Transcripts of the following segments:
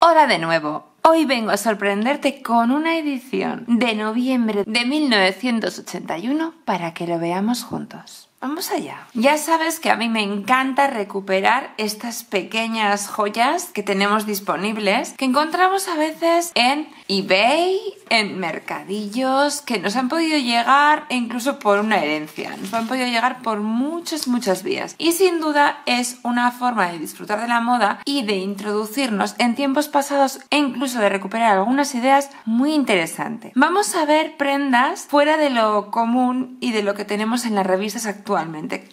Hola de nuevo. Hoy vengo a sorprenderte con una edición de noviembre de 1981 para que lo veamos juntos. Vamos allá. Ya sabes que a mí me encanta recuperar estas pequeñas joyas que tenemos disponibles, que encontramos a veces en eBay, en mercadillos, que nos han podido llegar incluso por una herencia, nos han podido llegar por muchas, muchas vías. Y sin duda es una forma de disfrutar de la moda y de introducirnos en tiempos pasados e incluso de recuperar algunas ideas muy interesantes. Vamos a ver prendas fuera de lo común y de lo que tenemos en las revistas actuales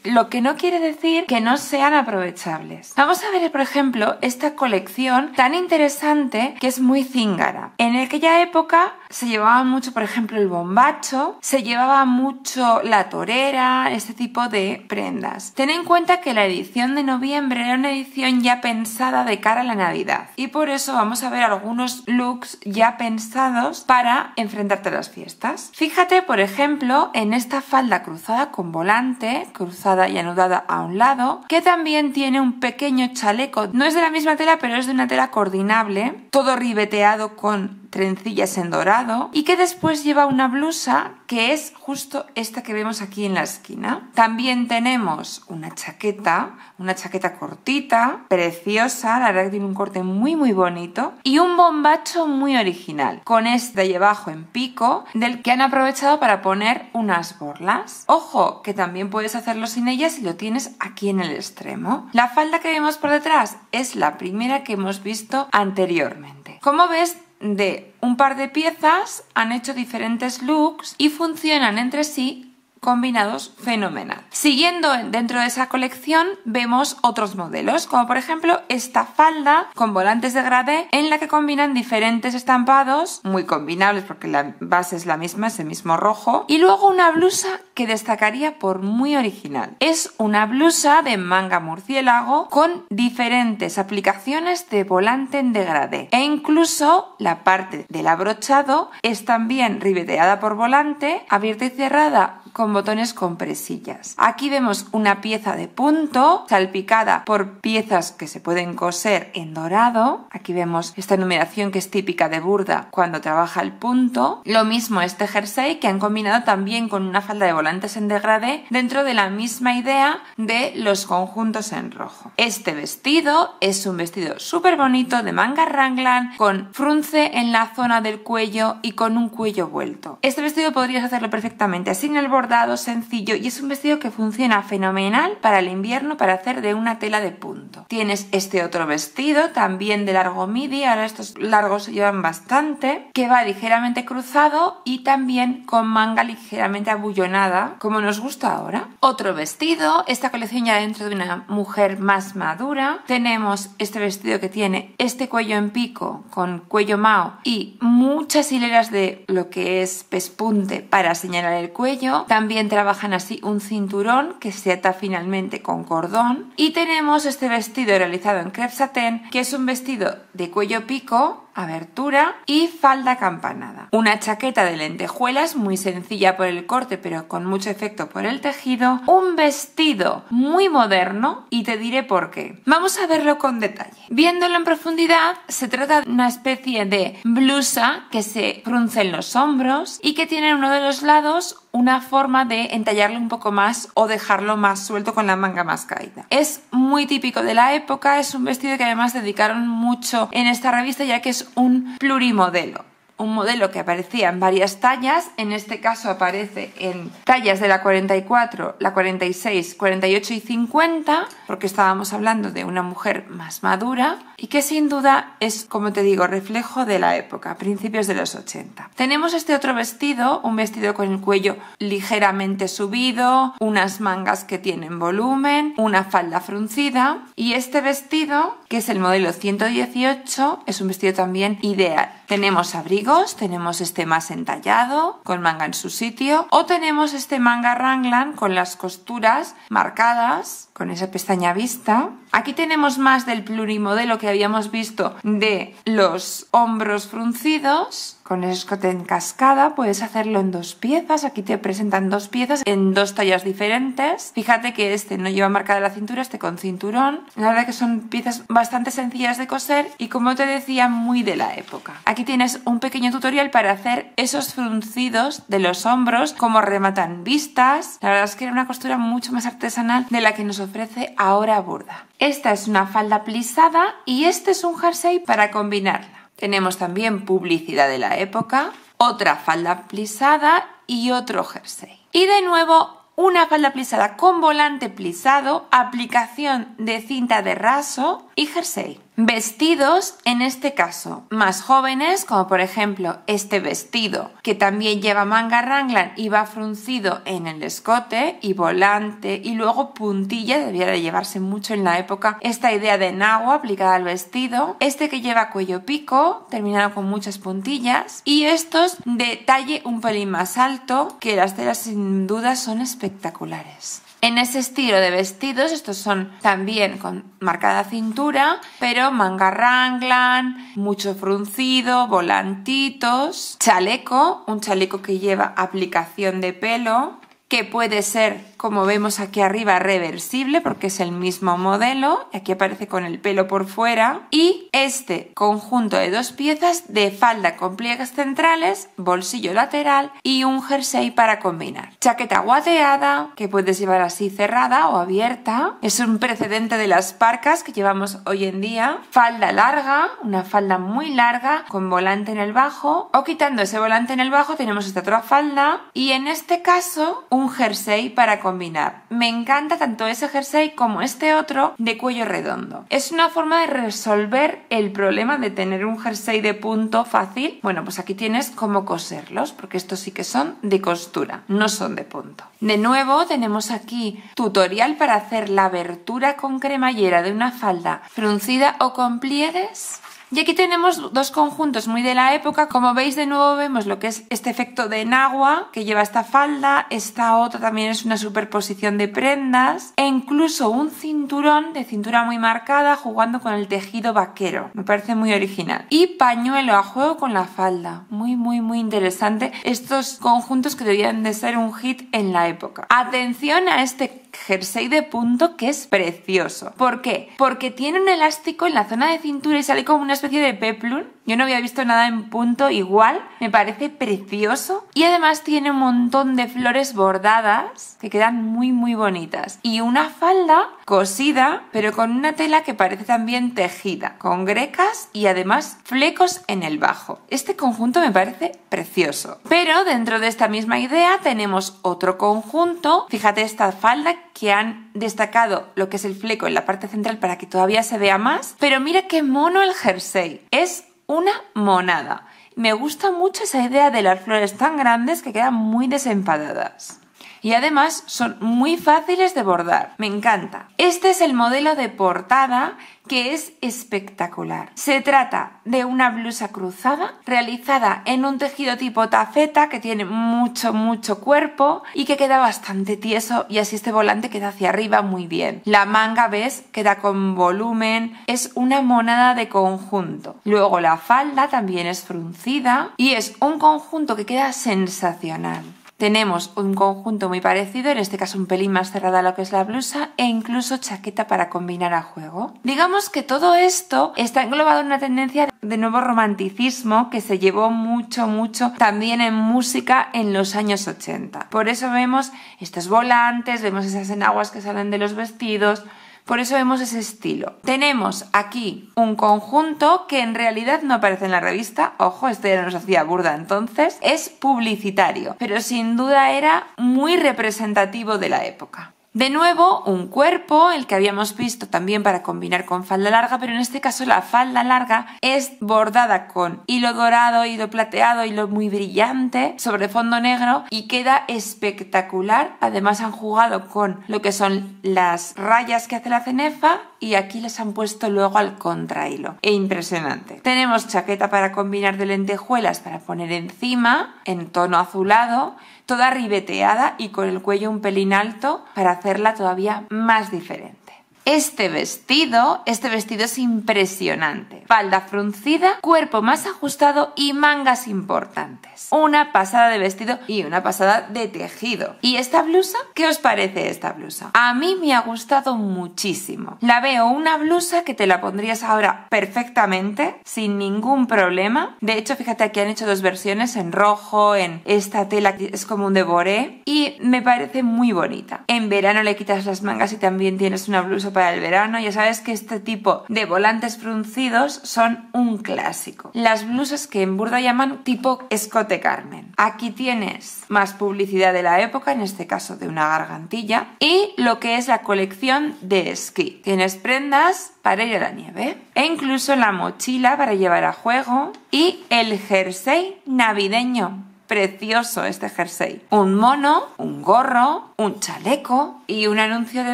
lo que no quiere decir que no sean aprovechables. Vamos a ver, por ejemplo, esta colección tan interesante que es muy cíngara. En aquella época se llevaba mucho, por ejemplo, el bombacho, se llevaba mucho la torera, este tipo de prendas. Ten en cuenta que la edición de noviembre era una edición ya pensada de cara a la Navidad y por eso vamos a ver algunos looks ya pensados para enfrentarte a las fiestas. Fíjate, por ejemplo, en esta falda cruzada con volante cruzada y anudada a un lado, que también tiene un pequeño chaleco. No es de la misma tela, pero es de una tela coordinable, todo ribeteado con trencillas en dorado y que después lleva una blusa que es justo esta que vemos aquí en la esquina. También tenemos una chaqueta, una chaqueta cortita, preciosa, la verdad que tiene un corte muy muy bonito y un bombacho muy original con este de abajo en pico del que han aprovechado para poner unas borlas. Ojo que también puedes hacerlo sin ella si lo tienes aquí en el extremo. La falda que vemos por detrás es la primera que hemos visto anteriormente. Como ves, de un par de piezas han hecho diferentes looks y funcionan entre sí combinados fenomenal. Siguiendo dentro de esa colección vemos otros modelos, como por ejemplo esta falda con volantes de grade en la que combinan diferentes estampados, muy combinables porque la base es la misma, es el mismo rojo, y luego una blusa que destacaría por muy original. Es una blusa de manga murciélago con diferentes aplicaciones de volante en degradé e incluso la parte del abrochado es también ribeteada por volante, abierta y cerrada con botones con presillas. Aquí vemos una pieza de punto salpicada por piezas que se pueden coser en dorado. Aquí vemos esta numeración que es típica de Burda cuando trabaja el punto. Lo mismo este jersey que han combinado también con una falda de volantes en degradé dentro de la misma idea de los conjuntos en rojo. Este vestido es un vestido súper bonito de manga ranglan con frunce en la zona del cuello y con un cuello vuelto. Este vestido podrías hacerlo perfectamente así en el borde sencillo y es un vestido que funciona fenomenal para el invierno para hacer de una tela de punto. Tienes este otro vestido también de largo midi, ahora estos largos llevan bastante, que va ligeramente cruzado y también con manga ligeramente abullonada, como nos gusta ahora. Otro vestido, esta colección ya dentro de una mujer más madura. Tenemos este vestido que tiene este cuello en pico con cuello mao y muchas hileras de lo que es pespunte para señalar el cuello. También trabajan así un cinturón que se ata finalmente con cordón. Y tenemos este vestido realizado en crepe satén, que es un vestido de cuello pico abertura y falda acampanada. Una chaqueta de lentejuelas muy sencilla por el corte pero con mucho efecto por el tejido. Un vestido muy moderno y te diré por qué. Vamos a verlo con detalle. Viéndolo en profundidad se trata de una especie de blusa que se frunce en los hombros y que tiene en uno de los lados una forma de entallarlo un poco más o dejarlo más suelto con la manga más caída. Es muy típico de la época, es un vestido que además dedicaron mucho en esta revista ya que es un plurimodelo un modelo que aparecía en varias tallas, en este caso aparece en tallas de la 44, la 46, 48 y 50, porque estábamos hablando de una mujer más madura y que sin duda es, como te digo, reflejo de la época, principios de los 80. Tenemos este otro vestido, un vestido con el cuello ligeramente subido, unas mangas que tienen volumen, una falda fruncida y este vestido, que es el modelo 118, es un vestido también ideal. Tenemos abrigo tenemos este más entallado, con manga en su sitio, o tenemos este manga Ranglan con las costuras marcadas con esa pestaña vista. Aquí tenemos más del plurimodelo que habíamos visto de los hombros fruncidos. Con el escote en cascada puedes hacerlo en dos piezas. Aquí te presentan dos piezas en dos tallas diferentes. Fíjate que este no lleva marcada la cintura, este con cinturón. La verdad que son piezas bastante sencillas de coser y como te decía, muy de la época. Aquí tienes un pequeño tutorial para hacer esos fruncidos de los hombros, cómo rematan vistas. La verdad es que era una costura mucho más artesanal de la que nosotros ofrece ahora Burda. Esta es una falda plisada y este es un jersey para combinarla. Tenemos también publicidad de la época, otra falda plisada y otro jersey. Y de nuevo una falda plisada con volante plisado, aplicación de cinta de raso y jersey. Vestidos, en este caso, más jóvenes, como por ejemplo este vestido, que también lleva manga ranglan y va fruncido en el escote y volante y luego puntilla, debía de llevarse mucho en la época esta idea de nagua aplicada al vestido, este que lleva cuello pico, terminado con muchas puntillas, y estos de talle un pelín más alto, que las telas sin duda son espectaculares. En ese estilo de vestidos, estos son también con marcada cintura, pero manga ranglan, mucho fruncido, volantitos, chaleco, un chaleco que lleva aplicación de pelo, que puede ser, como vemos aquí arriba, reversible porque es el mismo modelo, aquí aparece con el pelo por fuera, y este conjunto de dos piezas de falda con pliegues centrales, bolsillo lateral y un jersey para combinar. Chaqueta guateada, que puedes llevar así cerrada o abierta, es un precedente de las parcas que llevamos hoy en día, falda larga, una falda muy larga con volante en el bajo, o quitando ese volante en el bajo tenemos esta otra falda, y en este caso jersey para combinar. Me encanta tanto ese jersey como este otro de cuello redondo. Es una forma de resolver el problema de tener un jersey de punto fácil. Bueno, pues aquí tienes cómo coserlos, porque estos sí que son de costura, no son de punto. De nuevo tenemos aquí tutorial para hacer la abertura con cremallera de una falda fruncida o con pliegues y aquí tenemos dos conjuntos muy de la época. Como veis, de nuevo vemos lo que es este efecto de enagua que lleva esta falda. Esta otra también es una superposición de prendas. E incluso un cinturón de cintura muy marcada jugando con el tejido vaquero. Me parece muy original. Y pañuelo a juego con la falda. Muy, muy, muy interesante. Estos conjuntos que debían de ser un hit en la época. Atención a este jersey de punto que es precioso. ¿Por qué? Porque tiene un elástico en la zona de cintura y sale como una especie de peplum. Yo no había visto nada en punto igual, me parece precioso. Y además tiene un montón de flores bordadas que quedan muy muy bonitas. Y una falda cosida, pero con una tela que parece también tejida, con grecas y además flecos en el bajo. Este conjunto me parece precioso. Pero dentro de esta misma idea tenemos otro conjunto, fíjate esta falda que han destacado lo que es el fleco en la parte central para que todavía se vea más. Pero mira qué mono el jersey. Es una monada. Me gusta mucho esa idea de las flores tan grandes que quedan muy desenfadadas y además son muy fáciles de bordar. Me encanta. Este es el modelo de portada que es espectacular. Se trata de una blusa cruzada realizada en un tejido tipo tafeta que tiene mucho mucho cuerpo y que queda bastante tieso y así este volante queda hacia arriba muy bien. La manga ves queda con volumen, es una monada de conjunto. Luego la falda también es fruncida y es un conjunto que queda sensacional. Tenemos un conjunto muy parecido, en este caso un pelín más cerrada a lo que es la blusa e incluso chaqueta para combinar a juego. Digamos que todo esto está englobado en una tendencia de nuevo romanticismo que se llevó mucho, mucho también en música en los años 80. Por eso vemos estos volantes, vemos esas enaguas que salen de los vestidos, por eso vemos ese estilo. Tenemos aquí un conjunto que en realidad no aparece en la revista. Ojo, este ya nos hacía burda entonces. Es publicitario, pero sin duda era muy representativo de la época. De nuevo, un cuerpo, el que habíamos visto también para combinar con falda larga, pero en este caso la falda larga es bordada con hilo dorado, hilo plateado, hilo muy brillante sobre fondo negro y queda espectacular. Además han jugado con lo que son las rayas que hace la cenefa y aquí las han puesto luego al contrahilo. E impresionante. Tenemos chaqueta para combinar de lentejuelas para poner encima, en tono azulado, toda ribeteada y con el cuello un pelín alto para hacerla todavía más diferente. Este vestido, este vestido es impresionante. Falda fruncida, cuerpo más ajustado y mangas importantes. Una pasada de vestido y una pasada de tejido. ¿Y esta blusa? ¿Qué os parece esta blusa? A mí me ha gustado muchísimo. La veo una blusa que te la pondrías ahora perfectamente, sin ningún problema. De hecho, fíjate aquí han hecho dos versiones, en rojo, en esta tela que es como un devoré. Y me parece muy bonita. En verano le quitas las mangas y también tienes una blusa para el verano, ya sabes que este tipo de volantes fruncidos son un clásico. Las blusas que en Burda llaman tipo escote Carmen. Aquí tienes más publicidad de la época, en este caso de una gargantilla, y lo que es la colección de esquí. Tienes prendas para ir a la nieve, e incluso la mochila para llevar a juego y el jersey navideño precioso este jersey. Un mono, un gorro, un chaleco y un anuncio de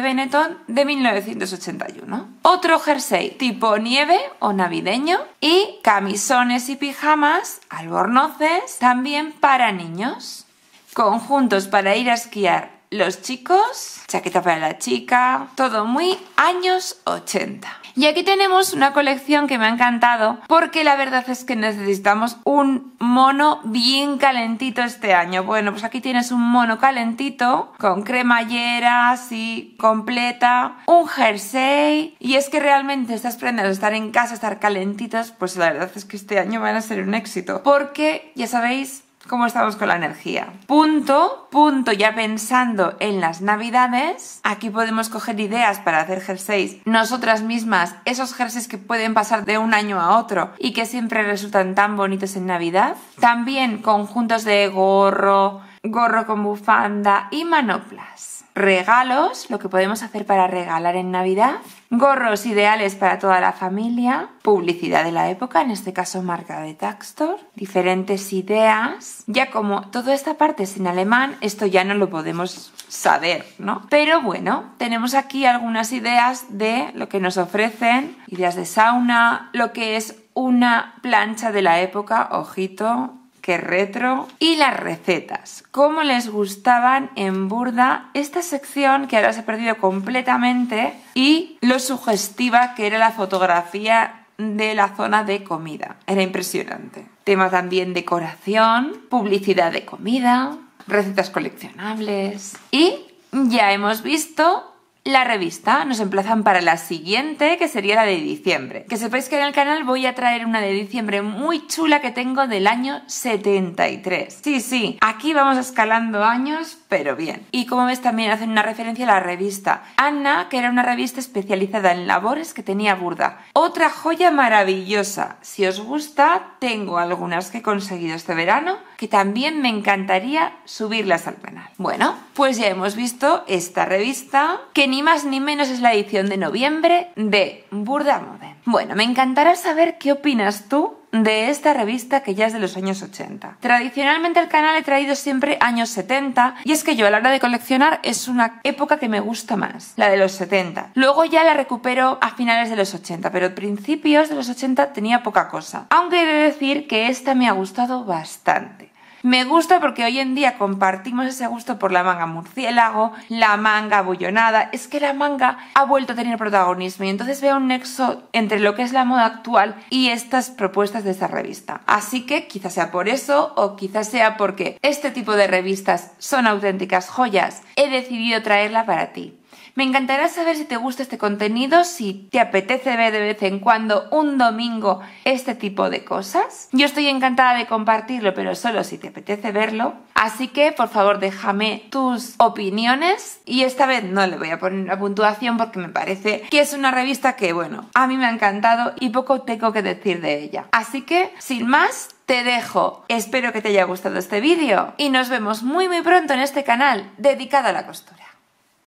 Benetton de 1981. Otro jersey tipo nieve o navideño y camisones y pijamas, albornoces, también para niños. Conjuntos para ir a esquiar los chicos, chaqueta para la chica, todo muy años 80. Y aquí tenemos una colección que me ha encantado porque la verdad es que necesitamos un mono bien calentito este año. Bueno, pues aquí tienes un mono calentito con cremallera así completa, un jersey y es que realmente estas prendas, estar en casa, estar calentitas, pues la verdad es que este año van a ser un éxito porque ya sabéis cómo estamos con la energía. Punto, punto, ya pensando en las navidades, aquí podemos coger ideas para hacer jerseys nosotras mismas, esos jerseys que pueden pasar de un año a otro y que siempre resultan tan bonitos en Navidad. También conjuntos de gorro, gorro con bufanda y manoplas regalos, lo que podemos hacer para regalar en Navidad, gorros ideales para toda la familia, publicidad de la época, en este caso marca de Taxtor, diferentes ideas. Ya como toda esta parte es en alemán, esto ya no lo podemos saber, ¿no? Pero bueno, tenemos aquí algunas ideas de lo que nos ofrecen, ideas de sauna, lo que es una plancha de la época, ojito, Qué retro y las recetas. ¿Cómo les gustaban en Burda esta sección que ahora se ha perdido completamente y lo sugestiva que era la fotografía de la zona de comida. Era impresionante. Tema también decoración, publicidad de comida, recetas coleccionables y ya hemos visto la revista. Nos emplazan para la siguiente, que sería la de diciembre. Que sepáis que en el canal voy a traer una de diciembre muy chula que tengo del año 73. Sí, sí, aquí vamos escalando años, pero bien. Y como ves también hacen una referencia a la revista Anna, que era una revista especializada en labores que tenía Burda. Otra joya maravillosa. Si os gusta, tengo algunas que he conseguido este verano que también me encantaría subirlas al canal. Bueno, pues ya hemos visto esta revista, que ni más ni menos es la edición de noviembre de Burda Mode. Bueno, me encantará saber qué opinas tú de esta revista que ya es de los años 80. Tradicionalmente el canal he traído siempre años 70 y es que yo a la hora de coleccionar es una época que me gusta más, la de los 70. Luego ya la recupero a finales de los 80, pero principios de los 80 tenía poca cosa. Aunque he de decir que esta me ha gustado bastante. Me gusta porque hoy en día compartimos ese gusto por la manga murciélago, la manga bullonada. Es que la manga ha vuelto a tener protagonismo y entonces veo un nexo entre lo que es la moda actual y estas propuestas de esta revista. Así que quizás sea por eso o quizás sea porque este tipo de revistas son auténticas joyas. He decidido traerla para ti. Me encantará saber si te gusta este contenido, si te apetece ver de vez en cuando un domingo este tipo de cosas. Yo estoy encantada de compartirlo, pero solo si te apetece verlo. Así que, por favor, déjame tus opiniones y esta vez no le voy a poner la puntuación porque me parece que es una revista que, bueno, a mí me ha encantado y poco tengo que decir de ella. Así que, sin más, te dejo. Espero que te haya gustado este vídeo y nos vemos muy muy pronto en este canal dedicado a la costura.